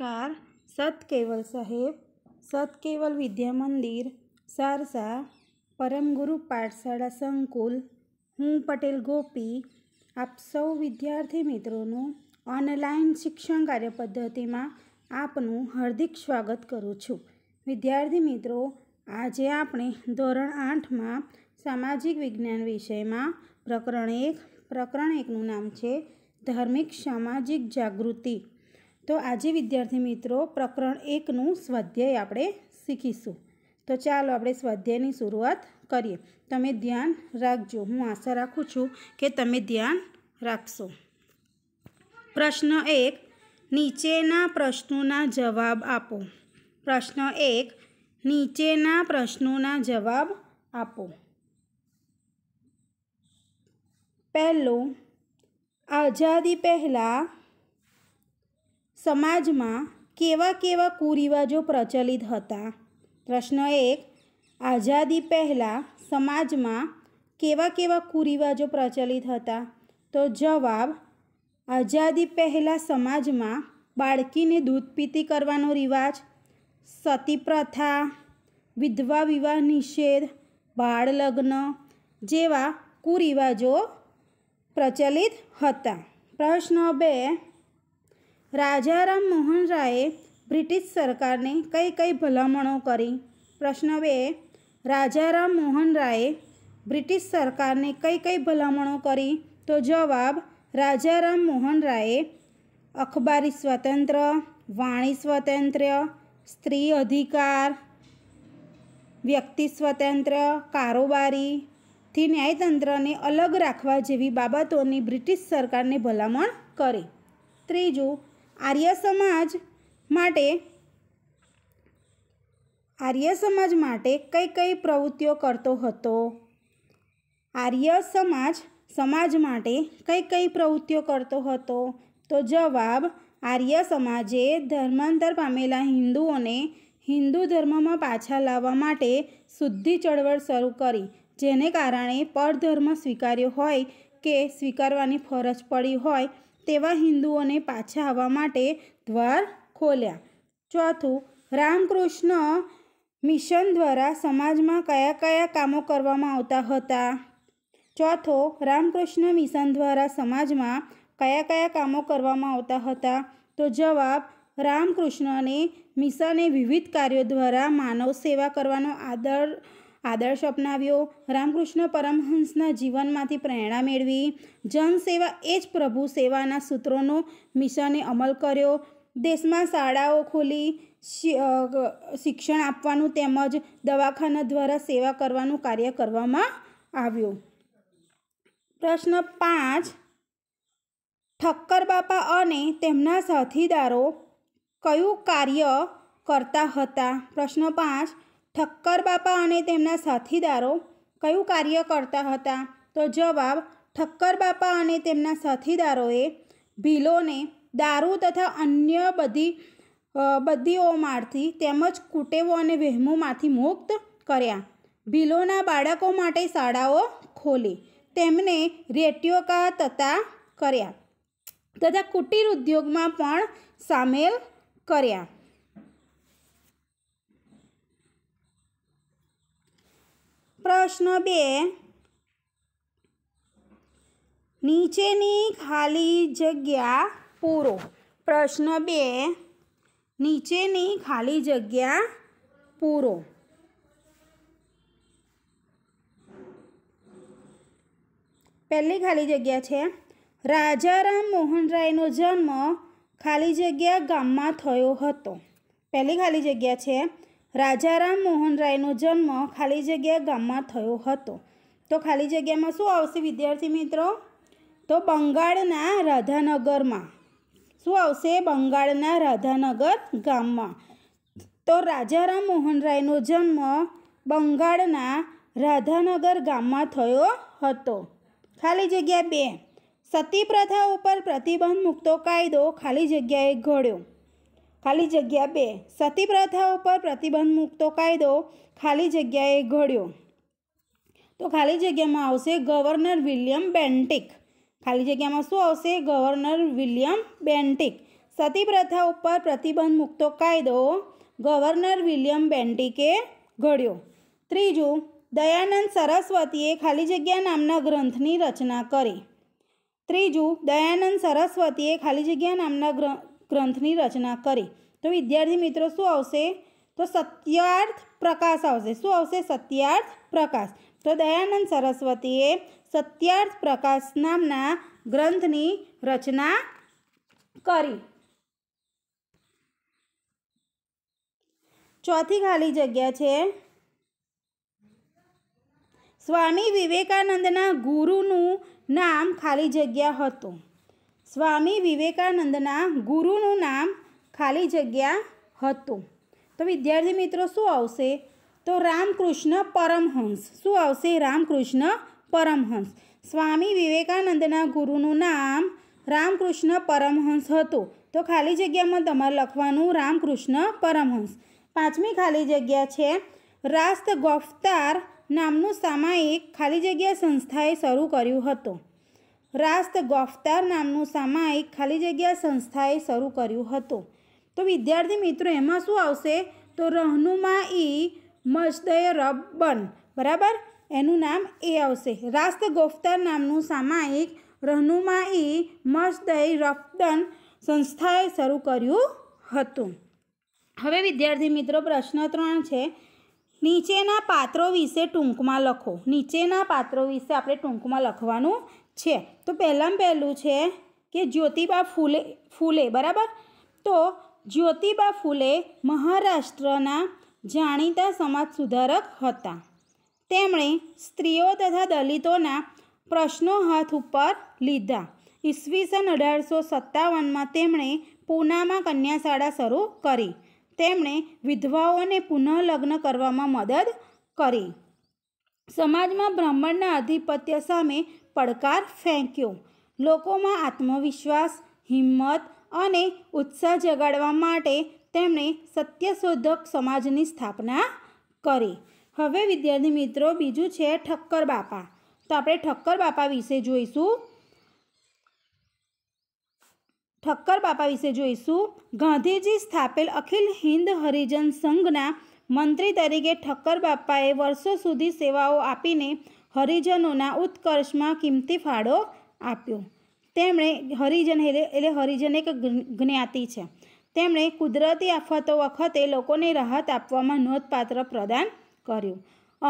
નમસ્કાર સત કેવલ સાહેબ સતકેવલ કેવલ વિદ્યા મંદિર સારસા પરમગુરુ પાઠશાળા સંકુલ હું પટેલ ગોપી આપ સૌ વિદ્યાર્થી મિત્રોનું ઓનલાઈન શિક્ષણ કાર્ય પદ્ધતિમાં આપનું હાર્દિક સ્વાગત કરું છું વિદ્યાર્થી મિત્રો આજે આપણે ધોરણ આઠમાં સામાજિક વિજ્ઞાન વિષયમાં પ્રકરણ એક પ્રકરણ એકનું નામ છે ધાર્મિક સામાજિક જાગૃતિ તો આજે વિદ્યાર્થી મિત્રો પ્રકરણ એકનું સ્વાધ્યાય આપણે શીખીશું તો ચાલો આપણે સ્વાધ્યાયની શરૂઆત કરીએ તમે ધ્યાન રાખજો હું આશા રાખું છું કે તમે ધ્યાન રાખશો પ્રશ્ન એક નીચેના પ્રશ્નોના જવાબ આપો પ્રશ્ન એક નીચેના પ્રશ્નોના જવાબ આપો પહેલું આઝાદી પહેલાં સમાજમાં કેવા કેવા કુરિવાજો પ્રચલિત હતા પ્રશ્ન એક આઝાદી પહેલાં સમાજમાં કેવા કેવા કુરિવાજો પ્રચલિત હતા તો જવાબ આઝાદી પહેલાં સમાજમાં બાળકીને દૂધ પીતી કરવાનો રિવાજ સતી પ્રથા વિધવા વિવાહ નિષેધ બાળ લગ્ન જેવા કુરિવાજો પ્રચલિત હતા પ્રશ્ન બે રાજારામ મોહન રાયે બ્રિટિશ સરકારને કઈ કઈ ભલામણો કરી પ્રશ્ન બે રાજારામ મોહન રાયે બ્રિટિશ સરકારને કઈ કઈ ભલામણો કરી તો જવાબ રાજારામ મોહન રાયે અખબારી સ્વતંત્ર વાણી સ્વાતંત્ર્ય સ્ત્રી અધિકાર વ્યક્તિ સ્વતંત્ર કારોબારીથી ન્યાયતંત્રને અલગ રાખવા જેવી બાબતોની બ્રિટિશ સરકારને ભલામણ કરી ત્રીજું આર્ય સમાજ માટે આર્ય સમાજ માટે કઈ કઈ પ્રવૃત્તિઓ કરતો હતો આર્ય સમાજ સમાજ માટે કઈ કઈ પ્રવૃત્તિઓ કરતો હતો તો જવાબ આર્ય સમાજે ધર્માંતર પામેલા હિન્દુઓને હિન્દુ ધર્મમાં પાછા લાવવા માટે શુદ્ધિ ચળવળ શરૂ કરી જેને કારણે પરધર્મ સ્વીકાર્યો હોય કે સ્વીકારવાની ફરજ પડી હોય તેવા હિન્દુઓને પાછા આવવા માટે દ્વાર ખોલ્યા ચોથું રામકૃષ્ણ મિશન દ્વારા સમાજમાં કયા કયા કામો કરવામાં આવતા હતા ચોથો રામકૃષ્ણ મિશન દ્વારા સમાજમાં કયા કયા કામો કરવામાં આવતા હતા તો જવાબ રામકૃષ્ણને મિશને વિવિધ કાર્યો દ્વારા માનવ સેવા કરવાનો આદર આદર્શ અપનાવ્યો રામકૃષ્ણ પરમહંસના જીવનમાંથી પ્રેરણા મેળવી જનસેવા એ જ પ્રભુ સેવાના સૂત્રોનો મિશને અમલ કર્યો દેશમાં શાળાઓ ખોલી શિક્ષણ આપવાનું તેમજ દવાખાના દ્વારા સેવા કરવાનું કાર્ય કરવામાં આવ્યું પ્રશ્ન પાંચ ઠક્કર બાપા અને તેમના સાથીદારો કયું કાર્ય કરતા હતા પ્રશ્ન પાંચ ઠક્કર બાપા અને તેમના સાથીદારો કયું કાર્ય કરતા હતા તો જવાબ ઠક્કર બાપા અને તેમના સાથીદારોએ ભીલોને દારૂ તથા અન્ય બધી બદીઓમાંથી તેમજ કુટેવો અને વહેમોમાંથી મુક્ત કર્યા ભીલોના બાળકો માટે શાળાઓ ખોલી તેમને રેટિયોકા તથા કર્યા તથા કુટીર ઉદ્યોગમાં પણ સામેલ કર્યા પ્રશ્ન બે નીચેની ખાલી જગ્યા પૂરો પ્રશ્ન બે નીચેની ખાલી જગ્યા પૂરો પહેલી ખાલી જગ્યા છે રાજારામ મોહનરાયનો જન્મ ખાલી જગ્યા ગામમાં થયો હતો પહેલી ખાલી જગ્યા છે રાજારામ મોહન રાયનો જન્મ ખાલી જગ્યા ગામમાં થયો હતો તો ખાલી જગ્યામાં શું આવશે વિદ્યાર્થી મિત્રો તો બંગાળના રાધાનગરમાં શું આવશે બંગાળના રાધાનગર ગામમાં તો રાજારામ મોહન રાયનો જન્મ બંગાળના રાધાનગર ગામમાં થયો હતો ખાલી જગ્યા બે સતી પ્રથા ઉપર પ્રતિબંધ મૂકતો કાયદો ખાલી જગ્યાએ ઘડ્યો ખાલી જગ્યા બે સતી પ્રથાઓ પર પ્રતિબંધ મૂકતો કાયદો ખાલી જગ્યાએ ઘડ્યો તો ખાલી જગ્યામાં આવશે ગવર્નર વિલિયમ બેન્ટિક ખાલી જગ્યામાં શું આવશે ગવર્નર વિલિયમ બેન્ટિક સતી પ્રથા ઉપર પ્રતિબંધ મૂકતો કાયદો ગવર્નર વિલિયમ બેન્ટિકે ઘડ્યો ત્રીજું દયાનંદ સરસ્વતીએ ખાલી જગ્યા નામના ગ્રંથની રચના કરી ત્રીજું દયાનંદ સરસ્વતીએ ખાલી જગ્યા નામના ગ્રંથની રચના કરી તો વિદ્યાર્થી મિત્રો શું આવશે તો સત્યાર્થ પ્રકાશ આવશે શું આવશે સત્યાર્થ પ્રકાશ તો દયાનંદ સરસ્વતીએ સત્યાર્થ પ્રકાશ નામના ગ્રંથની રચના કરી ચોથી ખાલી જગ્યા છે સ્વામી વિવેકાનંદના ગુરુનું નામ ખાલી જગ્યા હતું સ્વામી વિવેકાનંદના ગુરુનું નામ ખાલી જગ્યા હતું તો વિદ્યાર્થી મિત્રો શું આવશે તો રામકૃષ્ણ પરમહંસ શું આવશે રામકૃષ્ણ પરમહંસ સ્વામી વિવેકાનંદના ગુરુનું નામ રામકૃષ્ણ પરમહંસ હતું તો ખાલી જગ્યામાં તમારે લખવાનું રામકૃષ્ણ પરમહંસ પાંચમી ખાલી જગ્યા છે રાસ્ત ગોફતાર નામનું સામાયિક ખાલી જગ્યા સંસ્થાએ શરૂ કર્યું હતું રાસ્ત ગોફતાર નામનું સામાયિક ખાલી જગ્યા સંસ્થાએ શરૂ કર્યું હતું તો વિદ્યાર્થી મિત્રો એમાં શું આવશે તો રહનુમા ઈ મજદય રબ્બન બરાબર એનું નામ એ આવશે રાસ્ત ગોફતાર નામનું સામાયિક રહનુમા ઈ મજદય રબ્બન સંસ્થાએ શરૂ કર્યું હતું હવે વિદ્યાર્થી મિત્રો પ્રશ્ન ત્રણ છે નીચેના પાત્રો વિશે ટૂંકમાં લખો નીચેના પાત્રો વિશે આપણે ટૂંકમાં લખવાનું છે તો પહેલાં પહેલું છે કે જ્યોતિબા ફૂલે ફૂલે બરાબર તો જ્યોતિબા ફૂલે મહારાષ્ટ્રના જાણીતા સમાજ સુધારક હતા તેમણે સ્ત્રીઓ તથા દલિતોના પ્રશ્નો હાથ ઉપર લીધા ઈસવીસન અઢારસો સત્તાવનમાં તેમણે પૂનામાં કન્યાશાળા શરૂ કરી તેમણે વિધવાઓને પુનઃલગ્ન કરવામાં મદદ કરી સમાજમાં બ્રાહ્મણના આધિપત્ય સામે પડકાર ફેંક્યો લોકોમાં આત્મવિશ્વાસ હિંમત અને ઉત્સાહ જગાડવા માટે તેમણે સત્યશોધક સમાજની સ્થાપના કરી હવે વિદ્યાર્થી મિત્રો બીજું છે ઠક્કર બાપા તો આપણે ઠક્કર બાપા વિશે જોઈશું ઠક્કર બાપા વિશે જોઈશું ગાંધીજી સ્થાપેલ અખિલ હિન્દ હરિજન સંઘના મંત્રી તરીકે ઠક્કર બાપાએ વર્ષો સુધી સેવાઓ આપીને હરિજનોના ઉત્કર્ષમાં કિંમતી ફાળો આપ્યો તેમણે હરિજન એટલે હરિજન એક જ્ઞાતિ છે તેમણે કુદરતી આફતો વખતે લોકોને રાહત આપવામાં નોંધપાત્ર પ્રદાન કર્યું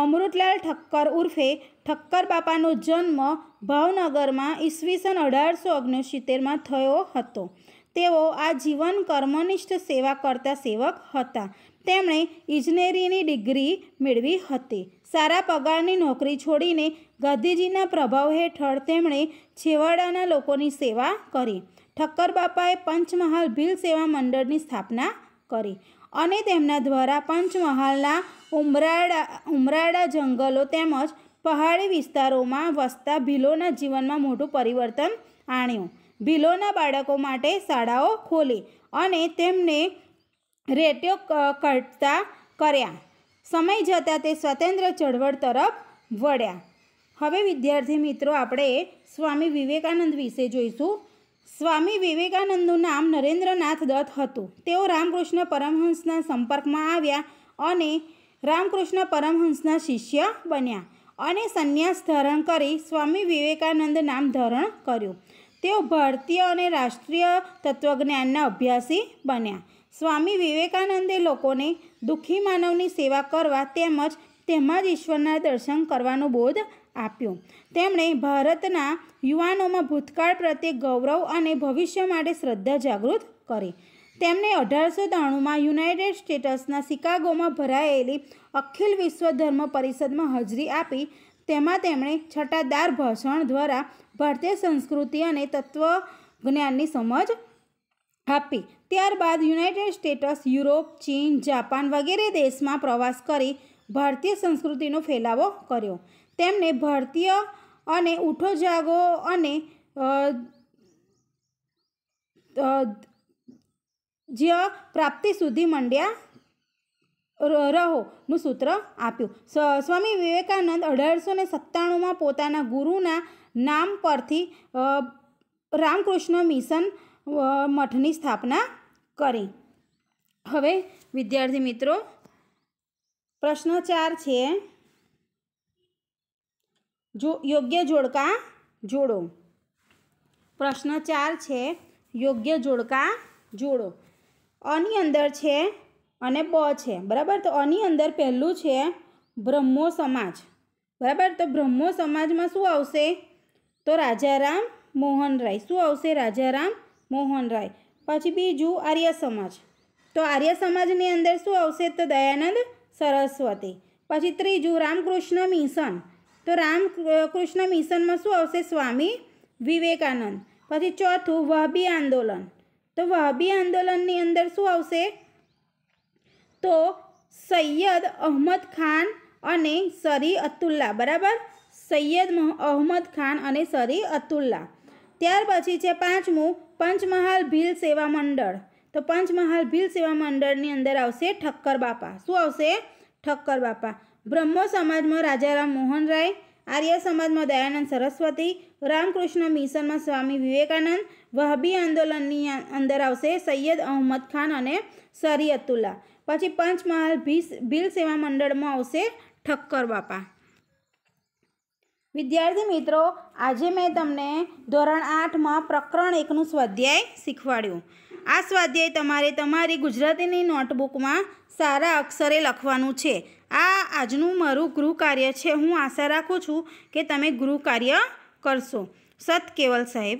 અમૃતલાલ ઠક્કર ઉર્ફે ઠક્કર બાપાનો જન્મ ભાવનગરમાં ઈસવીસન અઢારસો ઓગણસિત્તેરમાં થયો હતો તેઓ આ જીવન કર્મનિષ્ઠ સેવા કરતા સેવક હતા તેમણે ઇજનેરીની ડિગ્રી મેળવી હતી સારા પગારની નોકરી છોડીને ગાંધીજીના પ્રભાવ હેઠળ તેમણે છેવાડાના લોકોની સેવા કરી ઠક્કર બાપાએ પંચમહાલ ભીલ સેવા મંડળની સ્થાપના કરી અને તેમના દ્વારા પંચમહાલના ઉમરાડા ઉમરાડા જંગલો તેમજ પહાડી વિસ્તારોમાં વસતા ભીલોના જીવનમાં મોટું પરિવર્તન આણ્યું ભીલોના બાળકો માટે શાળાઓ ખોલી અને તેમને રેટિયો કરતા કર્યા સમય જતાં તે સ્વતંત્ર ચળવળ તરફ વળ્યા હવે વિદ્યાર્થી મિત્રો આપણે સ્વામી વિવેકાનંદ વિશે જોઈશું સ્વામી વિવેકાનંદનું નામ નરેન્દ્રનાથ દત્ત હતું તેઓ રામકૃષ્ણ પરમહંસના સંપર્કમાં આવ્યા અને રામકૃષ્ણ પરમહંસના શિષ્ય બન્યા અને સંન્યાસ ધારણ કરી સ્વામી વિવેકાનંદ નામ ધારણ કર્યું તેઓ ભારતીય અને રાષ્ટ્રીય તત્વજ્ઞાનના અભ્યાસી બન્યા સ્વામી વિવેકાનંદે લોકોને દુઃખી માનવની સેવા કરવા તેમજ તેમાં જ ઈશ્વરના દર્શન કરવાનો બોધ આપ્યો તેમણે ભારતના યુવાનોમાં ભૂતકાળ પ્રત્યે ગૌરવ અને ભવિષ્ય માટે શ્રદ્ધા જાગૃત કરી તેમણે અઢારસો ત્રાણુંમાં યુનાઇટેડ સ્ટેટ્સના શિકાગોમાં ભરાયેલી અખિલ વિશ્વ ધર્મ પરિષદમાં હાજરી આપી તેમાં તેમણે છટાદાર ભાષણ દ્વારા ભારતીય સંસ્કૃતિ અને તત્વ જ્ઞાનની સમજ આપી ત્યારબાદ યુનાઇટેડ સ્ટેટ્સ યુરોપ ચીન જાપાન વગેરે દેશમાં પ્રવાસ કરી ભારતીય સંસ્કૃતિનો ફેલાવો કર્યો તેમણે ભારતીય અને ઉઠો જાગો અને જ પ્રાપ્તિ સુધી મંડ્યા રહોનું સૂત્ર આપ્યું સ સ્વામી વિવેકાનંદ અઢારસો ને સત્તાણુંમાં પોતાના ગુરુના નામ પરથી રામકૃષ્ણ મિશન મઠની સ્થાપના કરી હવે વિદ્યાર્થી મિત્રો પ્રશ્ન ચાર છે જો યોગ્ય જોડકા જોડો પ્રશ્ન ચાર છે યોગ્ય જોડકા જોડો અની અંદર છે અને બ છે બરાબર તો અની અંદર પહેલું છે બ્રહ્મો સમાજ બરાબર તો બ્રહ્મો સમાજમાં શું આવશે તો રાજારામ મોહનરાય શું આવશે રાજારામ મોહનરાય પછી બીજું આર્ય સમાજ તો આર્ય સમાજની અંદર શું આવશે તો દયાનંદ સરસ્વતી પછી ત્રીજું રામકૃષ્ણ મિશન તો રામકૃષ્ણ મિશનમાં શું આવશે સ્વામી વિવેકાનંદ પછી ચોથું વહબી આંદોલન તો વહબી આંદોલનની અંદર શું આવશે તો સૈયદ અહમદ ખાન અને સરી અતુલ્લા બરાબર સૈયદ અહમદ ખાન અને સરી અતુલ્લા ત્યાર પછી છે પાંચમું પંચમહાલ ભીલ સેવા મંડળ તો પંચમહાલ ભીલ સેવા મંડળની અંદર આવશે ઠક્કર બાપા શું આવશે ઠક્કર બાપા બ્રહ્મો સમાજમાં રાજારામ મોહન રાય આર્ય સમાજમાં દયાનંદ સરસ્વતી રામકૃષ્ણ મિશનમાં સ્વામી વિવેકાનંદ વહબી આંદોલનની અંદર આવશે સૈયદ અહમદ ખાન અને સરિયતુલ્લા પછી પંચમહાલ ભીલ સેવા મંડળમાં આવશે ઠક્કર બાપા વિદ્યાર્થી મિત્રો આજે મેં તમને ધોરણ આઠમાં પ્રકરણ એકનું સ્વાધ્યાય શીખવાડ્યું આ સ્વાધ્યાય તમારે તમારી ગુજરાતીની નોટબુકમાં સારા અક્ષરે લખવાનું છે આ આજનું મારું ગૃહ કાર્ય છે હું આશા રાખું છું કે તમે ગૃહ કાર્ય કરશો સત કેવલ સાહેબ